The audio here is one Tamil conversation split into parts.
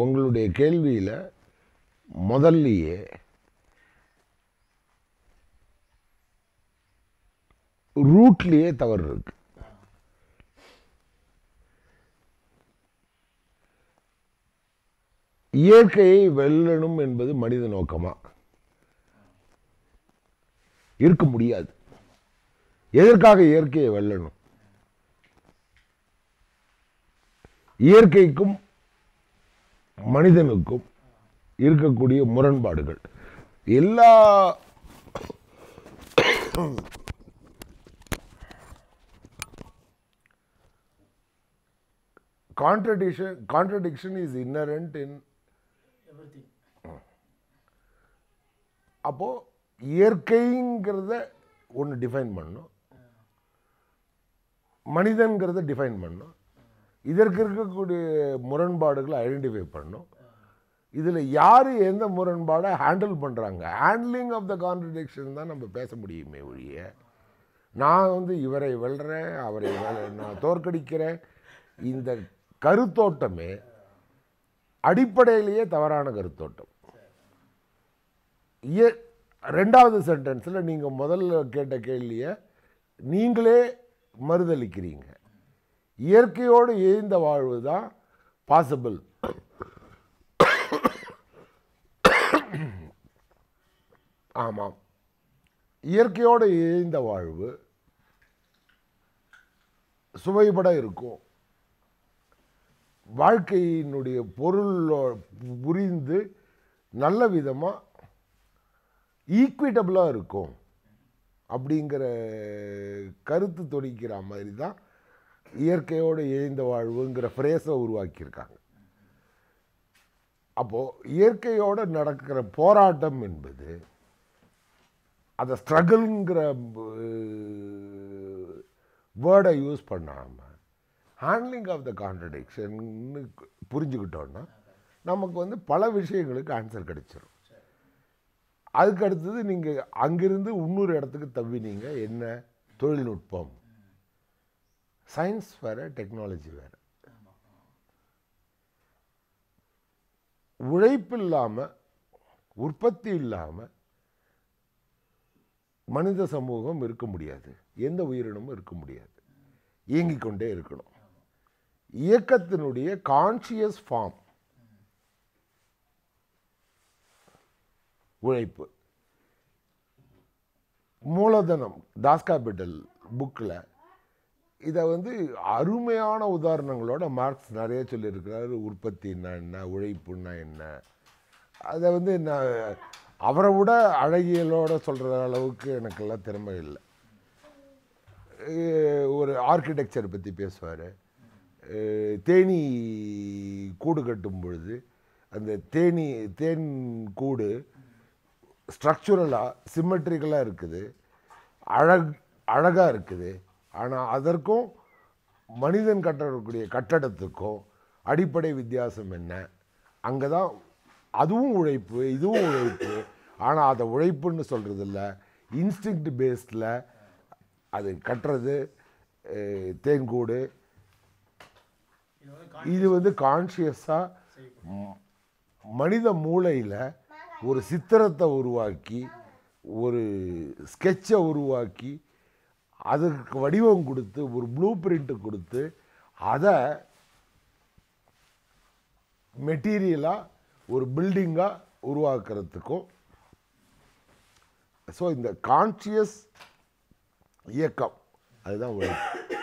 உங்களுடைய கேள்வியில் முதல்லையே ரூட்லேயே தவறு இருக்கு இயற்கையை வெல்லணும் என்பது மனித நோக்கமா இருக்க முடியாது எதற்காக இயற்கையை வெல்லணும் இயற்கைக்கும் மனிதனுக்கும் இருக்கக்கூடிய முரண்பாடுகள் எல்லா contradiction contradiction is inherent in அப்போது இயற்கைங்கிறத ஒன்று டிஃபைன் பண்ணும் மனிதன்கிறத டிஃபைன் பண்ணும் இதற்கு இருக்கக்கூடிய முரண்பாடுகளை ஐடென்டிஃபை பண்ணும் இதில் யார் எந்த முரண்பாடை ஹேண்டில் பண்ணுறாங்க ஹேண்ட்லிங் ஆஃப் த கான்ட்ரடிக்ஷன் தான் நம்ம பேச முடியுமே ஒழிய நான் வந்து இவரை வெல்றேன் அவரை நான் தோற்கடிக்கிறேன் இந்த கருத்தோட்டமே அடிப்படையிலேயே தவறான கருத்தோட்டம் ஏ ரெண்டாவது சென்டென்ஸில் நீங்கள் முதல்ல கேட்ட கேள்வியை நீங்களே மறுதளிக்கிறீங்க இயற்கையோடு இயைந்த வாழ்வு தான் பாசிபிள் ஆமாம் இயற்கையோடு இயைந்த வாழ்வு சுவைபட இருக்கும் வாழ்க்கையினுடைய பொருளோ புரிந்து நல்ல விதமாக ஈக்விட்டபிளாக இருக்கும் அப்படிங்கிற கருத்து தொடிக்கிற மாதிரி தான் இயற்கையோடு இணைந்த வாழ்வுங்கிற ஃப்ரேஸை உருவாக்கியிருக்காங்க அப்போது இயற்கையோடு நடக்கிற போராட்டம் என்பது அந்த ஸ்ட்ரகிள்ங்கிற வேர்டை யூஸ் பண்ணாமல் ஹேண்ட்லிங் ஆஃப் த கான்ட்ரடிக்ஷன் புரிஞ்சுக்கிட்டோன்னா நமக்கு வந்து பல விஷயங்களுக்கு ஆன்சர் கிடைச்சிடும் அதுக்கு அடுத்தது நீங்கள் அங்கிருந்து இன்னொரு இடத்துக்கு தவினீங்க என்ன தொழில்நுட்பம் சயின்ஸ் வேறு டெக்னாலஜி வேறு உழைப்பு இல்லாமல் உற்பத்தி இல்லாமல் மனித சமூகம் இருக்க முடியாது எந்த உயிரினமும் இருக்க முடியாது இயங்கிக் கொண்டே இருக்கணும் இயக்கத்தினுடைய கான்சியஸ் ஃபார்ம் உழைப்பு மூலதனம் தாஸ் கேபிட்டல் புக்கில் இதை வந்து அருமையான உதாரணங்களோட மார்க்ஸ் நிறைய சொல்லியிருக்கிறாரு உற்பத்தி என்ன உழைப்புன்னா என்ன அதை வந்து நான் அவரை விட அழகியலோட சொல்கிற அளவுக்கு எனக்கெல்லாம் திறமை இல்லை ஒரு ஆர்கிடெக்சர் பற்றி பேசுவார் தேனி கூடு கட்டும் பொழுது அந்த தேனி தேன் கூடு ஸ்ட்ரக்சுரலாக சிம்மெட்ரிக்கலாக இருக்குது அழக் அழகாக இருக்குது ஆனால் அதற்கும் மனிதன் கட்டக்கூடிய கட்டடத்துக்கும் அடிப்படை வித்தியாசம் என்ன அங்கே தான் அதுவும் உழைப்பு இதுவும் உழைப்பு ஆனால் அதை உழைப்புன்னு சொல்கிறது இல்லை இன்ஸ்டிங் பேஸ்டில் அது கட்டுறது தேங்கூடு இது வந்து கான்ஷியஸாக மனித மூளையில் ஒரு சித்திரத்தை உருவாக்கி ஒரு ஸ்கெட்சை உருவாக்கி அதுக்கு வடிவம் கொடுத்து ஒரு ப்ளூ பிரிண்ட்டு கொடுத்து அதை மெட்டீரியலாக ஒரு பில்டிங்காக உருவாக்குறதுக்கும் ஸோ இந்த கான்சியஸ் இயக்கம் அதுதான் உழைப்பு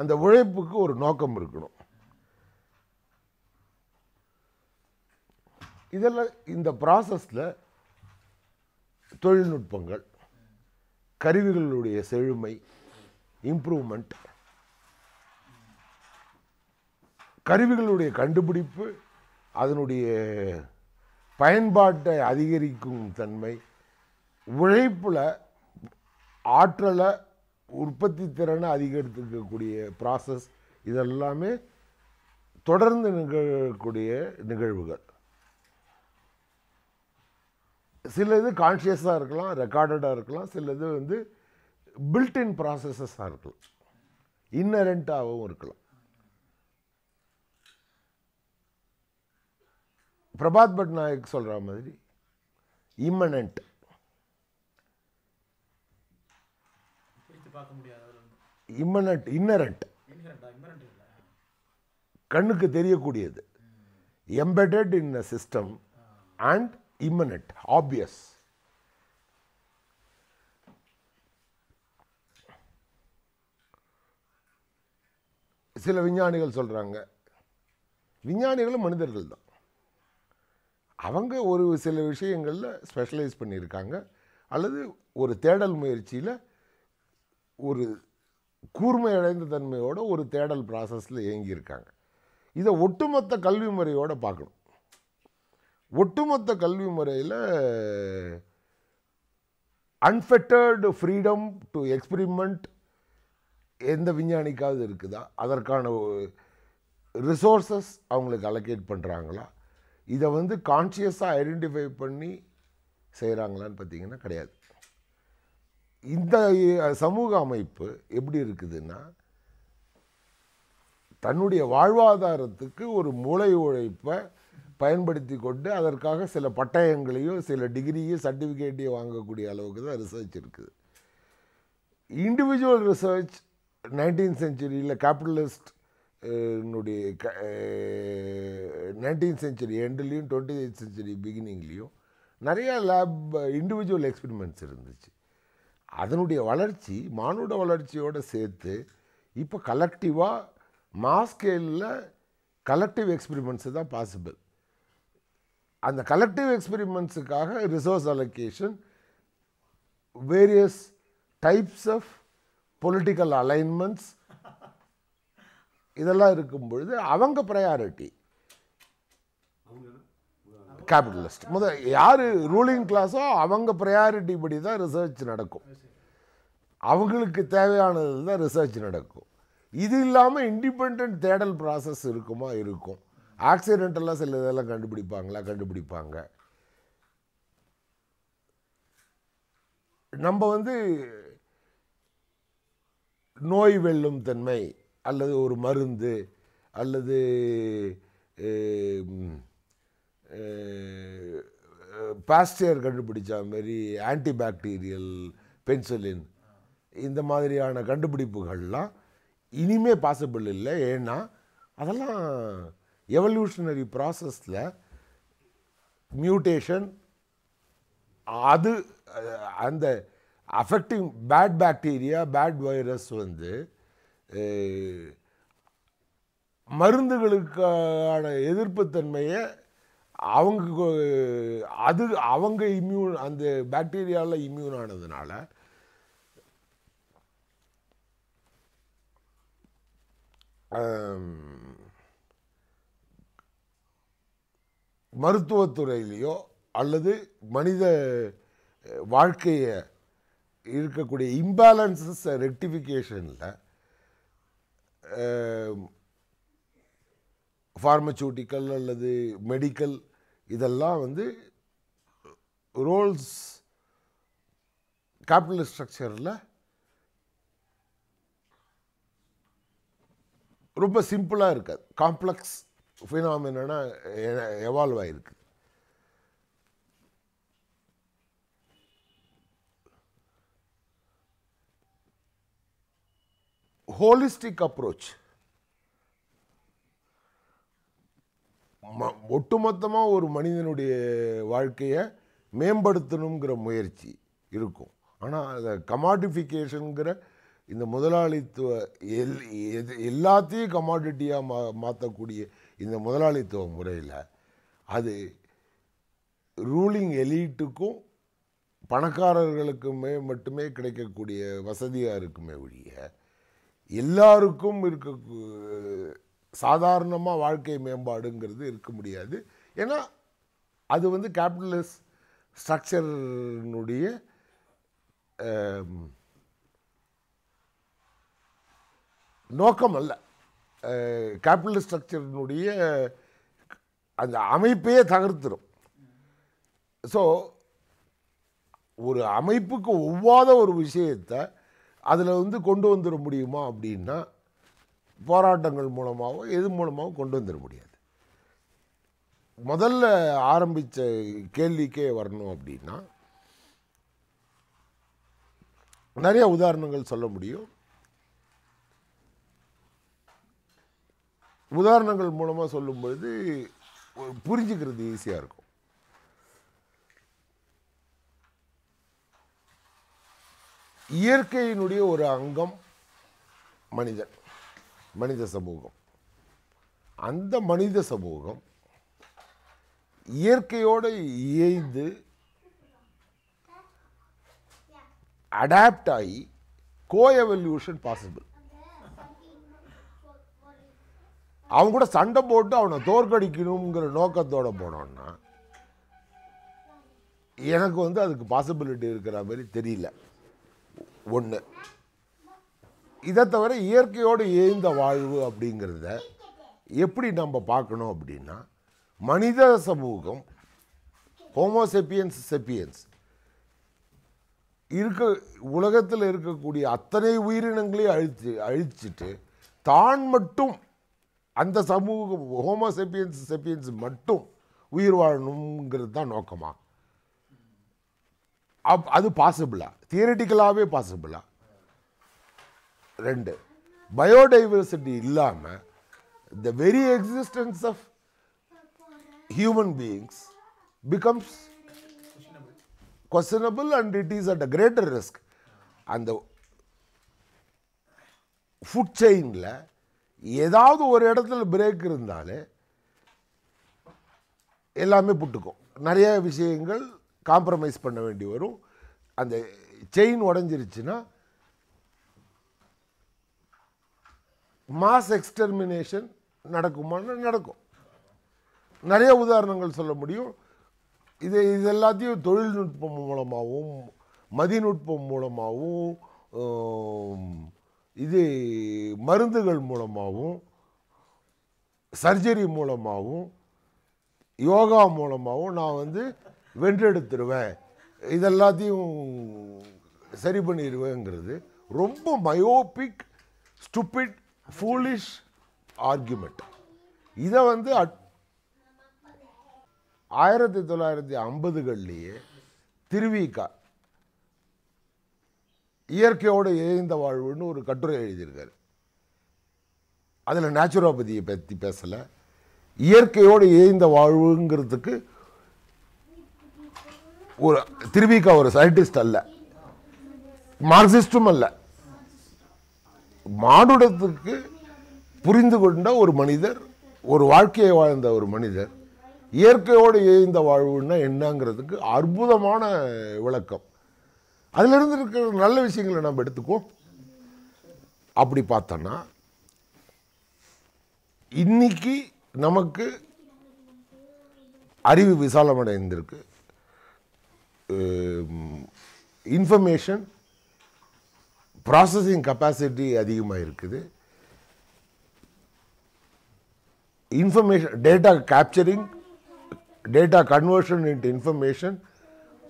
அந்த உழைப்புக்கு ஒரு நோக்கம் இருக்கணும் இதெல்லாம் இந்த ப்ராசஸில் தொழில்நுட்பங்கள் கருவிகளுடைய செழுமை இம்ப்ரூவ்மெண்ட் கருவிகளுடைய கண்டுபிடிப்பு அதனுடைய பயன்பாட்டை அதிகரிக்கும் தன்மை உழைப்பில் ஆற்றலை உற்பத்தி திறனை அதிகரித்துக்கக்கூடிய ப்ராசஸ் இதெல்லாமே தொடர்ந்து நிகழக்கூடிய நிகழ்வுகள் சில இது கான்ஷியஸாக இருக்கலாம் ரெக்கார்டடாக இருக்கலாம் சில இது வந்து பில்டின் ப்ராசஸஸாக இருக்கலாம் இன்னரண்ட்டாகவும் இருக்கலாம் பிரபாத் பட்நாயக் சொல்கிற மாதிரி இம்மனண்ட் இம்மனண்ட் இன்னரண்ட் கண்ணுக்கு தெரியக்கூடியது embedded in a system and imminent, obvious. சில விஞ்ஞானிகள் சொல்கிறாங்க விஞ்ஞானிகளும் மனிதர்கள் தான் அவங்க ஒரு சில விஷயங்களில் ஸ்பெஷலைஸ் பண்ணியிருக்காங்க அல்லது ஒரு தேடல் முயற்சியில் ஒரு கூர்மையடைந்த தன்மையோடு ஒரு தேடல் ப்ராசஸில் இயங்கியிருக்காங்க இதை ஒட்டுமொத்த கல்வி முறையோடு பார்க்கணும் ஒட்டுமொத்த கல்வி முறையில் அன்ஃபெட்டர்டு ஃப்ரீடம் டு எக்ஸ்பிரிமெண்ட் எந்த விஞ்ஞானிக்காவது இருக்குதா அதற்கான ரிசோர்ஸஸ் அவங்களுக்கு அலோகேட் பண்ணுறாங்களா இதை வந்து கான்சியஸாக ஐடென்டிஃபை பண்ணி செய்கிறாங்களான்னு பார்த்தீங்கன்னா கிடையாது இந்த சமூக அமைப்பு எப்படி இருக்குதுன்னா தன்னுடைய வாழ்வாதாரத்துக்கு ஒரு மூளை உழைப்பை பயன்படுத்தி கொண்டு அதற்காக சில பட்டயங்களையும் சில டிகிரியும் சர்டிஃபிகேட்டையோ வாங்கக்கூடிய அளவுக்கு தான் ரிசர்ச் இருக்குது இண்டிவிஜுவல் ரிசர்ச் நைன்டீன் செஞ்சுரியில் கேபிட்டலிஸ்ட் என்னுடைய நைன்டீன் செஞ்சுரி எண்ட்லேயும் டுவெண்ட்டி எயிட் செஞ்சுரி பிகினிங்லேயும் நிறையா லேப் இண்டிவிஜுவல் எக்ஸ்பிரிமெண்ட்ஸ் இருந்துச்சு அதனுடைய வளர்ச்சி மானுட வளர்ச்சியோடு சேர்த்து இப்போ கலெக்டிவாக மாஸ்கேலில் கலெக்டிவ் எக்ஸ்பிரிமெண்ட்ஸு தான் பாசிபிள் அந்த கலெக்டிவ் எக்ஸ்பெரிமெண்ட்ஸுக்காக resource allocation various types of political alignments இதெல்லாம் இருக்கும் பொழுது அவங்க ப்ரையாரிட்டி கேபிட்டலிஸ்ட் முதல் யார் ரூலிங் கிளாஸோ அவங்க ப்ரையாரிட்டி படி தான் ரிசர்ச் நடக்கும் அவங்களுக்கு தேவையானது தான் ரிசர்ச் நடக்கும் இது இல்லாமல் இண்டிபெண்ட் தேடல் ப்ராசஸ் இருக்குமா இருக்கும் ஆக்சிடென்டெல்லாம் சில இதெல்லாம் கண்டுபிடிப்பாங்களா கண்டுபிடிப்பாங்க நம்ம வந்து நோய் வெல்லும் தன்மை அல்லது ஒரு மருந்து அல்லது பாஸ்டியர் கண்டுபிடிச்ச மாதிரி ஆன்டிபாக்டீரியல் பென்சிலின் இந்த மாதிரியான கண்டுபிடிப்புகள்லாம் இனிமே பாசிபிள் இல்லை ஏன்னா அதெல்லாம் எவல்யூஷனரி ப்ராசஸில் மியூட்டேஷன் அது அந்த affecting bad bacteria bad virus வந்து மருந்துகளுக்கான எதிர்ப்புத்தன்மையை அவங்க அது அவங்க இம்யூன் அந்த பாக்டீரியாவில் இம்யூன் ஆனதுனால மருத்துவத்துறையிலையோ அல்லது மனித வாழ்க்கையை இருக்கக்கூடிய இம்பேலன்சஸ் ரெக்டிஃபிகேஷனில் ஃபார்மசூட்டிக்கல் அல்லது மெடிக்கல் இதெல்லாம் வந்து ரோல்ஸ் கேபிட்டல் ஸ்ட்ரக்சரில் ரொம்ப சிம்பிளாக இருக்காது காம்ப்ளெக்ஸ் ஃபினாமினா எவால்வ் ஆகிருக்கு ஹோலிஸ்டிக் அப்ரோச் ஒட்டுமொத்தமாக ஒரு மனிதனுடைய வாழ்க்கையை மேம்படுத்தணுங்கிற முயற்சி இருக்கும் ஆனால் அதை கமாடிஃபிகேஷனுங்கிற இந்த முதலாளித்துவ எல் எது எல்லாத்தையும் கமாடிட்டியாக மா மாற்றக்கூடிய இந்த முதலாளித்துவ முறையில் அது ரூலிங் எலீட்டுக்கும் பணக்காரர்களுக்குமே மட்டுமே கிடைக்கக்கூடிய வசதியாக இருக்குமே ஒழிய எல்லாருக்கும் இருக்க சாதாரணமாக வாழ்க்கை மேம்பாடுங்கிறது இருக்க முடியாது ஏன்னா அது வந்து கேபிட்டலிஸ்ட் ஸ்ட்ரக்சர்னுடைய நோக்கம் அல்ல கேபிட்டல் ஸ்ட்ரக்சரினுடைய அந்த அமைப்பையே தகர்த்துடும் ஸோ ஒரு அமைப்புக்கு ஒவ்வாத ஒரு விஷயத்தை அதில் வந்து கொண்டு வந்துட முடியுமா அப்படின்னா போராட்டங்கள் மூலமாகவோ எது மூலமாகவோ கொண்டு வந்துட முடியாது முதல்ல ஆரம்பித்த கேள்விக்கே வரணும் அப்படின்னா நிறைய உதாரணங்கள் சொல்ல முடியும் உதாரணங்கள் மூலமாக சொல்லும் பொழுது புரிஞ்சுக்கிறது ஈஸியாக இருக்கும் இயற்கையினுடைய ஒரு அங்கம் மனிதன் மனித சமூகம் அந்த மனித சமூகம் இயற்கையோடு இயைந்து அடாப்ட் ஆகி கோஎவல்யூஷன் பாசிபிள் அவன் கூட சண்டை போட்டு அவனை தோற்கடிக்கணுங்கிற நோக்கத்தோடு போனோன்னா எனக்கு வந்து அதுக்கு பாசிபிலிட்டி இருக்கிற மாதிரி தெரியல ஒன்று இதை தவிர இயற்கையோடு ஏய்ந்த வாழ்வு அப்படிங்கிறத எப்படி நம்ம பார்க்கணும் அப்படின்னா மனித சமூகம் ஹோமோசெப்பியன்ஸ் செப்பியன்ஸ் இருக்க உலகத்தில் இருக்கக்கூடிய அத்தனை உயிரினங்களையும் அழித்து அழிச்சிட்டு தான் மட்டும் அந்த சமூக ஹோமோ செப்பியன்ஸ் செப்பியன்ஸ் மட்டும் உயிர் வாழணுங்கிறது தான் நோக்கமா அப் அது பாசிபிளா தியரட்டிக்கலாகவே பாசிபிளா ரெண்டு பயோடைவர்சிட்டி இல்லாமல் the very existence of human beings becomes questionable and it is at a greater risk அந்த ஃபுட் செயினில் ஏதாவது ஒரு இடத்துல பிரேக் இருந்தாலே எல்லாமே புட்டுக்கும் நிறைய விஷயங்கள் காம்ப்ரமைஸ் பண்ண வேண்டி வரும் அந்த செயின் உடஞ்சிருச்சுன்னா மாஸ் எக்ஸ்டர்மினேஷன் நடக்குமான்னு நடக்கும் நிறைய உதாரணங்கள் சொல்ல முடியும் இது இது எல்லாத்தையும் தொழில்நுட்பம் மூலமாகவும் மதிநுட்பம் மூலமாகவும் இது மருந்துகள் மூலமாகவும் சர்ஜரி மூலமாகவும் யோகா மூலமாகவும் நான் வந்து வென்றெடுத்துருவேன் இதெல்லாத்தையும் சரி பண்ணிடுவேங்கிறது ரொம்ப மயோபிக் ஸ்டூபிட் ஃபூலிஷ் ஆர்குமெண்ட் இதை வந்து அட் ஆயிரத்தி தொள்ளாயிரத்தி ஐம்பதுகள்லேயே திருவிகா இயற்கையோடு இணைந்த வாழ்வுன்னு ஒரு கட்டுரை எழுதியிருக்காரு அதில் நேச்சுரோபதியை பற்றி பேசலை இயற்கையோடு இணைந்த வாழ்வுங்கிறதுக்கு ஒரு திருவிக்கா ஒரு சயின்டிஸ்ட் அல்ல மார்க்சிஸ்டும் அல்ல மானுடத்துக்கு புரிந்து கொண்ட ஒரு மனிதர் ஒரு வாழ்க்கையை வாழ்ந்த ஒரு மனிதர் இயற்கையோடு இணைந்த வாழ்வுன்னா என்னங்கிறதுக்கு அற்புதமான விளக்கம் அதிலிருந்து இருக்கிற நல்ல விஷயங்களை நம்ம எடுத்துக்குவோம் அப்படி பார்த்தோன்னா இன்னைக்கு நமக்கு அறிவு விசாலமடைந்திருக்கு இன்ஃபர்மேஷன் ப்ராசஸிங் கெப்பாசிட்டி அதிகமாக இருக்குது information data capturing data conversion into information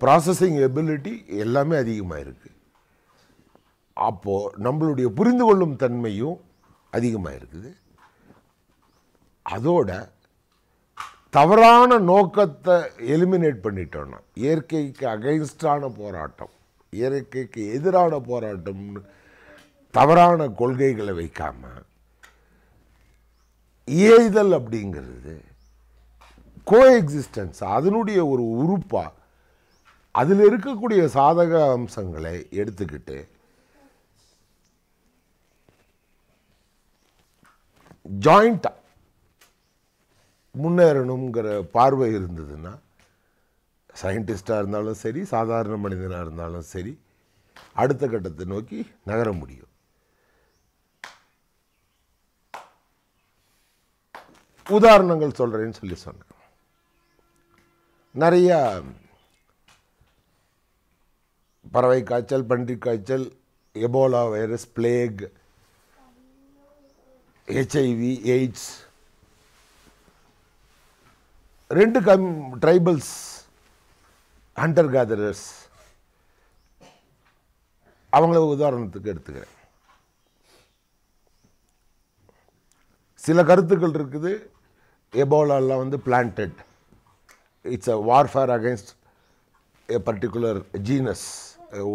processing ability எல்லாமே அதிகமாக இருக்குது அப்போது நம்மளுடைய புரிந்து கொள்ளும் தன்மையும் அதிகமாக இருக்குது அதோட தவறான நோக்கத்தை எலிமினேட் பண்ணிட்டோம்னா இயற்கைக்கு அகைன்ஸ்டான போராட்டம் இயற்கைக்கு எதிரான போராட்டம்னு தவறான கொள்கைகளை வைக்காமல் ஏய்தல் அப்படிங்கிறது கோ எக்ஸிஸ்டன்ஸ் அதனுடைய ஒரு உறுப்பாக அதில் இருக்கக்கூடிய சாதக அம்சங்களை எடுத்துக்கிட்டு ஜாயிண்டாக முன்னேறணுங்கிற பார்வை இருந்ததுன்னா சயின்டிஸ்டாக இருந்தாலும் சரி சாதாரண மனிதனாக இருந்தாலும் சரி அடுத்த கட்டத்தை நோக்கி நகர முடியும் உதாரணங்கள் சொல்கிறேன்னு சொல்லி சொன்னேன் நிறையா பறவை காய்ச்சல் பன்றி காய்ச்சல் Ebola virus plague HIV AIDS ரெண்டு கம் ட்ரைபல்ஸ் ஹண்டர் கேதரர்ஸ் அவங்கள உதாரணத்துக்கு எடுத்துக்கிறேன் சில கருத்துக்கள் இருக்குது எபோலாலாம் வந்து planted it's a warfare against a particular genus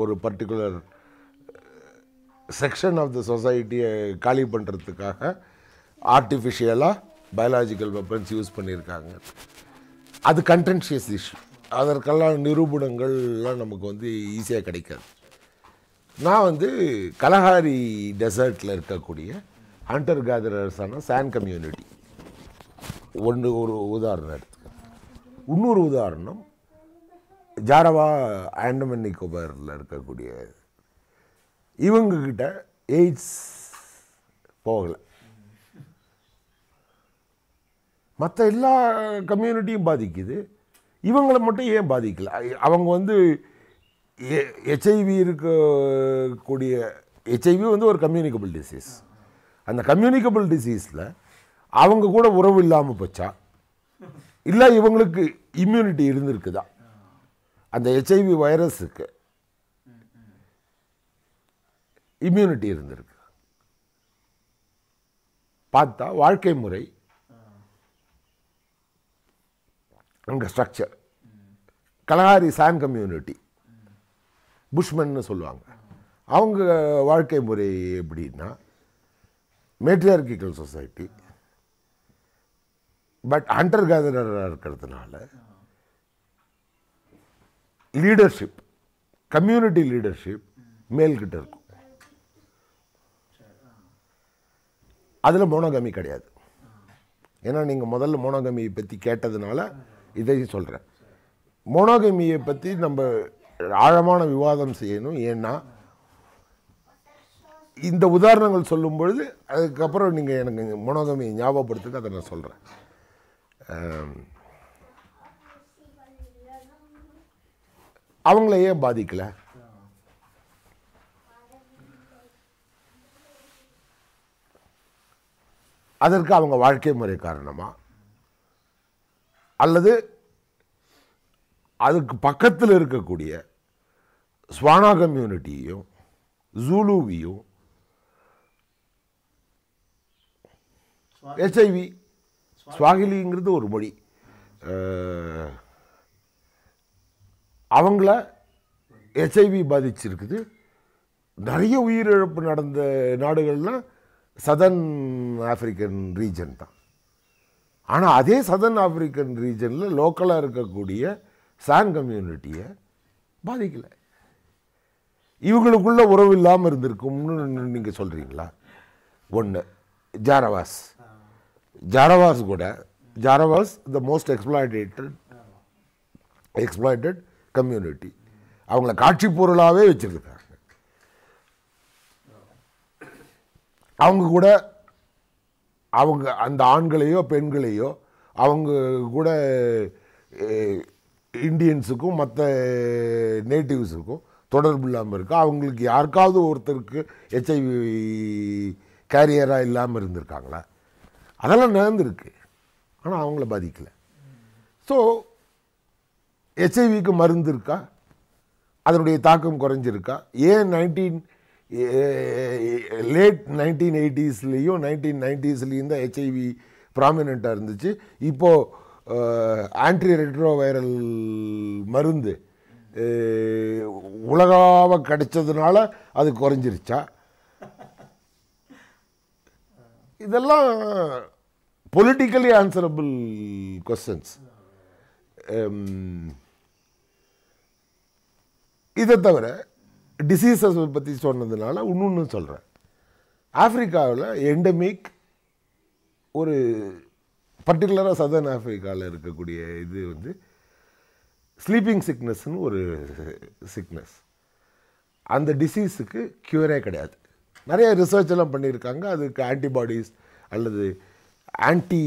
ஒரு பர்டிகுலர் செக்ஷன் ஆஃப் த சொசைட்டியை காலி பண்ணுறதுக்காக ஆர்டிஃபிஷியலாக பயாலாஜிக்கல் வெப்பன்ஸ் யூஸ் பண்ணியிருக்காங்க அது கண்டென்ஷியஸ் இஷ்யூ அதற்கெல்லாம் நிரூபணங்கள்லாம் நமக்கு வந்து ஈஸியாக கிடைக்காது நான் வந்து கலஹாரி டெசர்ட்டில் இருக்கக்கூடிய ஹண்டர் கேதரர்ஸான சேன் கம்யூனிட்டி ஒன்று ஒரு உதாரணம் எடுத்துக்கோங்க இன்னொரு உதாரணம் ஜாரவா ஆண்டமன் நிக்கோபாரில் இருக்கக்கூடிய இவங்கக்கிட்ட எய்ட்ஸ் போகலை மற்ற எல்லா கம்யூனிட்டியும் பாதிக்குது இவங்களை மட்டும் ஏன் பாதிக்கல அவங்க வந்து ஹெச்ஐவி இருக்கக்கூடிய ஹெச்ஐவி வந்து ஒரு கம்யூனிகபிள் டிசீஸ் அந்த கம்யூனிகபிள் டிசீஸில் அவங்க கூட உறவு இல்லாமல் போச்சா இல்லை இவங்களுக்கு இம்யூனிட்டி இருந்திருக்குதா அந்த ஹெச்ஐவி வைரஸுக்கு இம்யூனிட்டி இருந்திருக்கு பார்த்தா வாழ்க்கை முறை அங்கே ஸ்ட்ரக்சர் கலகாரி சான் கம்யூனிட்டி புஷ்மன்னு சொல்லுவாங்க அவங்க வாழ்க்கை முறை எப்படின்னா மேட்ரியார்கிக்கல் சொசைட்டி பட் அண்டர் கேதராக இருக்கிறதுனால லீடர்ஷிப் கம்யூனிட்டி லீடர்ஷிப் மேல்கிட்ட இருக்கும் அதில் மோனோகமி கிடையாது ஏன்னா நீங்கள் முதல்ல மோனோகமியை பற்றி கேட்டதுனால இதையும் சொல்கிறேன் மோனோகமியை பற்றி நம்ம ஆழமான விவாதம் செய்யணும் ஏன்னா இந்த உதாரணங்கள் சொல்லும் பொழுது அதுக்கப்புறம் நீங்கள் எனக்கு மோனோகமியை ஞாபகப்படுத்துக்கு அதை நான் சொல்கிறேன் அவங்கள ஏன் பாதிக்கலை அதற்கு அவங்க வாழ்க்கை முறை காரணமாக அல்லது அதுக்கு பக்கத்தில் இருக்கக்கூடிய ஸ்வானா கம்யூனிட்டியும் ஜூலுவியும் எச்ஐவி ஸ்வாகிலிங்கிறது ஒரு மொழி அவங்கள எச்ஐவி பாதிச்சிருக்குது நிறைய உயிரிழப்பு நடந்த நாடுகள்னால் சதன் ஆஃப்ரிக்கன் ரீஜன் தான் ஆனால் அதே சதன் ஆஃப்ரிக்கன் ரீஜனில் லோக்கலாக இருக்கக்கூடிய சான் கம்யூனிட்டியை பாதிக்கலை இவங்களுக்குள்ள உறவு இல்லாமல் இருந்திருக்கும்னு நீங்கள் சொல்கிறீங்களா ஒன்று ஜாரவாஸ் ஜாரவாஸ் கூட Jarawas the most exploitated exploited community அவங்கள காட்சி பொருளாகவே வச்சுருக்காங்க அவங்க கூட அவங்க அந்த ஆண்களையோ பெண்களையோ அவங்க கூட இந்தியன்ஸுக்கும் மற்ற நேட்டிவ்ஸுக்கும் தொடர்பு இல்லாமல் இருக்கு அவங்களுக்கு யாருக்காவது ஒருத்தருக்கு ஹெச்ஐவி கேரியராக இல்லாமல் இருந்திருக்காங்களா அதெல்லாம் நடந்திருக்கு ஆனால் அவங்கள பாதிக்கலை ஸோ எச்ஐவிக்கு மருந்து இருக்கா அதனுடைய தாக்கம் குறைஞ்சிருக்கா ஏன் நைன்டீன் லேட் நைன்டீன் எயிட்டிஸ்லேயும் நைன்டீன் நைன்டிஸ்லேயும் தான் ஹெச்ஐவி ப்ராமினெண்ட்டாக இருந்துச்சு இப்போது ஆன்டி ரெட்ரோவைரல் மருந்து உலகாவ கிடைச்சதுனால அது குறைஞ்சிருச்சா இதெல்லாம் பொலிட்டிக்கலி ஆன்சரபிள் கொஸ்டின்ஸ் இதை தவிர டிசீசஸ் பற்றி சொன்னதுனால இன்னொன்று சொல்கிறேன் ஆஃப்ரிக்காவில் எண்டமிக் ஒரு பர்டிகுலராக சதர்ன் ஆஃப்ரிக்காவில் இருக்கக்கூடிய இது வந்து ஸ்லீப்பிங் சிக்னஸ்னு ஒரு சிக்னஸ் அந்த டிசீஸுக்கு க்யூரே கிடையாது நிறைய ரிசர்ச் எல்லாம் பண்ணியிருக்காங்க அதுக்கு ஆன்டிபாடிஸ் அல்லது ஆன்டி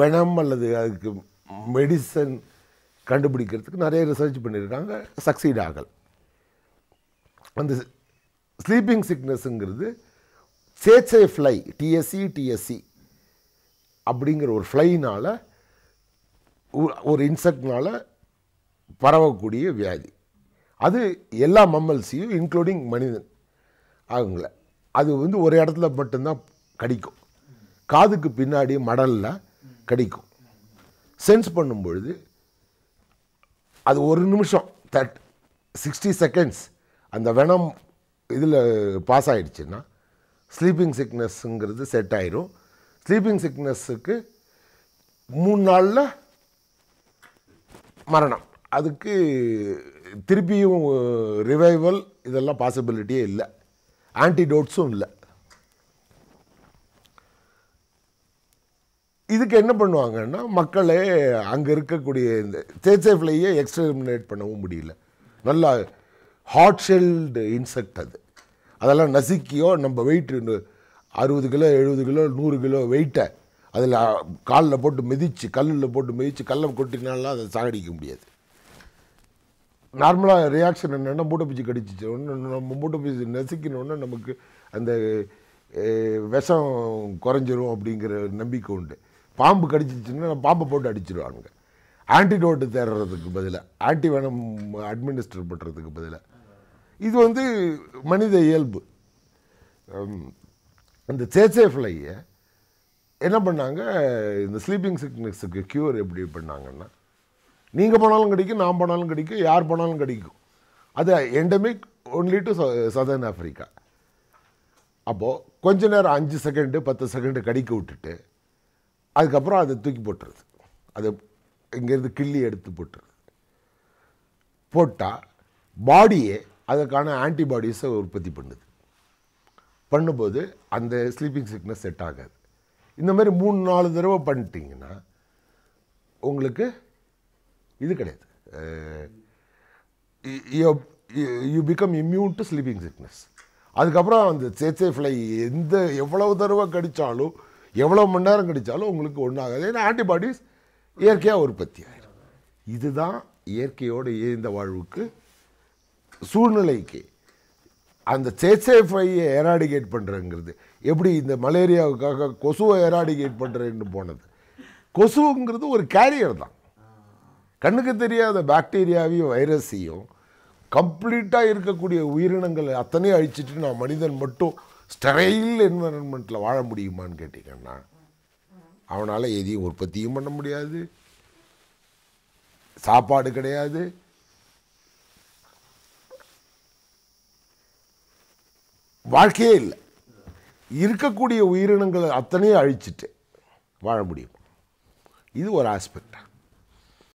வெனம் அல்லது அதுக்கு மெடிசன் கண்டுபிடிக்கிறதுக்கு நிறைய ரிசர்ச் பண்ணியிருக்காங்க சக்சீட் ஆகல் அந்த ஸ்லீப்பிங் சிக்னஸ்ங்கிறது சேச்சை ஃப்ளை டிஎஸ்சி டிஎஸ்சி அப்படிங்கிற ஒரு ஃப்ளைனால் ஒரு இன்செக்ட்னால் பரவக்கூடிய வியாதி அது எல்லா மம்மல்ஸையும் இன்க்ளூடிங் மனிதன் ஆகுங்கள அது வந்து ஒரு இடத்துல மட்டும்தான் கடிக்கும் காதுக்கு பின்னாடி மடலில் கடிக்கும் சென்ஸ் பண்ணும் பொழுது அது ஒரு நிமிஷம் தட் சிக்ஸ்டி செகண்ட்ஸ் அந்த வெனம் இதில் பாஸ் ஆகிடுச்சுன்னா ஸ்லீப்பிங் சிக்னஸ்ஸுங்கிறது செட் ஆயிரும் ஸ்லீப்பிங் சிக்னஸுக்கு மூணு நாளில் மரணம் அதுக்கு திருப்பியும் ரிவைவல் uh, இதெல்லாம் பாசிபிலிட்டியே இல்லை ஆன்டிடோட்ஸும் இல்லை இதுக்கு என்ன பண்ணுவாங்கன்னா மக்களை அங்கே இருக்கக்கூடிய இந்த சேசேஃப்லேயே எக்ஸ்டர்மினேட் பண்ணவும் முடியல நல்லா ஹாட் ஷெல்டு இன்செக்ட் அது அதெல்லாம் நசுக்கியோ நம்ம வெயிட் அறுபது கிலோ எழுபது கிலோ நூறு கிலோ வெயிட்டை அதில் காலில் போட்டு மிதித்து கல்லில் போட்டு மிதித்து கல்லை கொட்டினாலாம் அதை சாகடிக்க முடியாது நார்மலாக ரியாக்ஷன் என்னென்னா மூட்டை பிச்சு கடிச்சிச்சு நம்ம மூட்டை பிச்சு நசுக்கினோன்னா நமக்கு அந்த விஷம் குறைஞ்சிரும் அப்படிங்கிற நம்பிக்கை உண்டு பாம்பு கடிச்சிச்சுன்னா பாம்பை போட்டு அடிச்சிடுவானுங்க ஆன்டிடோட்டு தேடுறதுக்கு பதிலாக ஆன்டிவெனம் அட்மினிஸ்டர் பண்ணுறதுக்கு பதிலாக இது வந்து மனித இயல்பு அந்த சேச்சே ஃப்ளையை என்ன பண்ணாங்க இந்த ஸ்லீப்பிங் சிக்னஸுக்கு க்யூர் எப்படி பண்ணாங்கன்னா நீங்கள் போனாலும் கிடைக்கும் நான் போனாலும் கிடைக்கும் யார் போனாலும் கிடைக்கும் அது endemic only to southern Africa அப்போது கொஞ்ச நேரம் அஞ்சு செகண்டு பத்து செகண்டு கடிக்க விட்டுட்டு அதுக்கப்புறம் அதை தூக்கி போட்டுருது அதை இங்கேருந்து கிள்ளி எடுத்து போட்டுருது போட்டால் பாடியே அதற்கான ஆன்டிபாடிஸை உற்பத்தி பண்ணுது பண்ணும்போது அந்த ஸ்லீப்பிங் சிக்னஸ் செட் ஆகாது இந்த மாதிரி மூணு நாலு தடவை பண்ணிட்டீங்கன்னா உங்களுக்கு இது கிடையாது you become immune to sleeping sickness அதுக்கப்புறம் அந்த சேச்சே ஃப்ளை எந்த எவ்வளவு தடவை கடித்தாலும் எவ்வளோ மணி நேரம் கிடைச்சாலும் உங்களுக்கு ஒன்றாகாது ஏன்னா ஆன்டிபாடிஸ் இயற்கையாக உற்பத்தி ஆகிடும் இதுதான் இயற்கையோடு இயந்த வாழ்வுக்கு சூழ்நிலைக்கு அந்த சேசேஃபையை எராடிகேட் பண்ணுறங்கிறது எப்படி இந்த மலேரியாவுக்காக கொசுவை எராடிகேட் பண்ணுறேன்னு போனது கொசுங்கிறது ஒரு கேரியர் தான் கண்ணுக்கு தெரியாத பாக்டீரியாவையும் வைரஸையும் கம்ப்ளீட்டாக இருக்கக்கூடிய உயிரினங்களை அத்தனையும் அழிச்சிட்டு நான் மனிதன் மட்டும் ஸ்டெரைல் என்வரன்மெண்ட்டில் வாழ முடியுமான்னு கேட்டிங்கன்னா அவனால் எதையும் உற்பத்தியும் பண்ண முடியாது சாப்பாடு கிடையாது வாழ்க்கையே இல்லை இருக்கக்கூடிய உயிரினங்களை அத்தனையும் அழிச்சிட்டு வாழ முடியும் இது ஒரு ஆஸ்பெக்டாக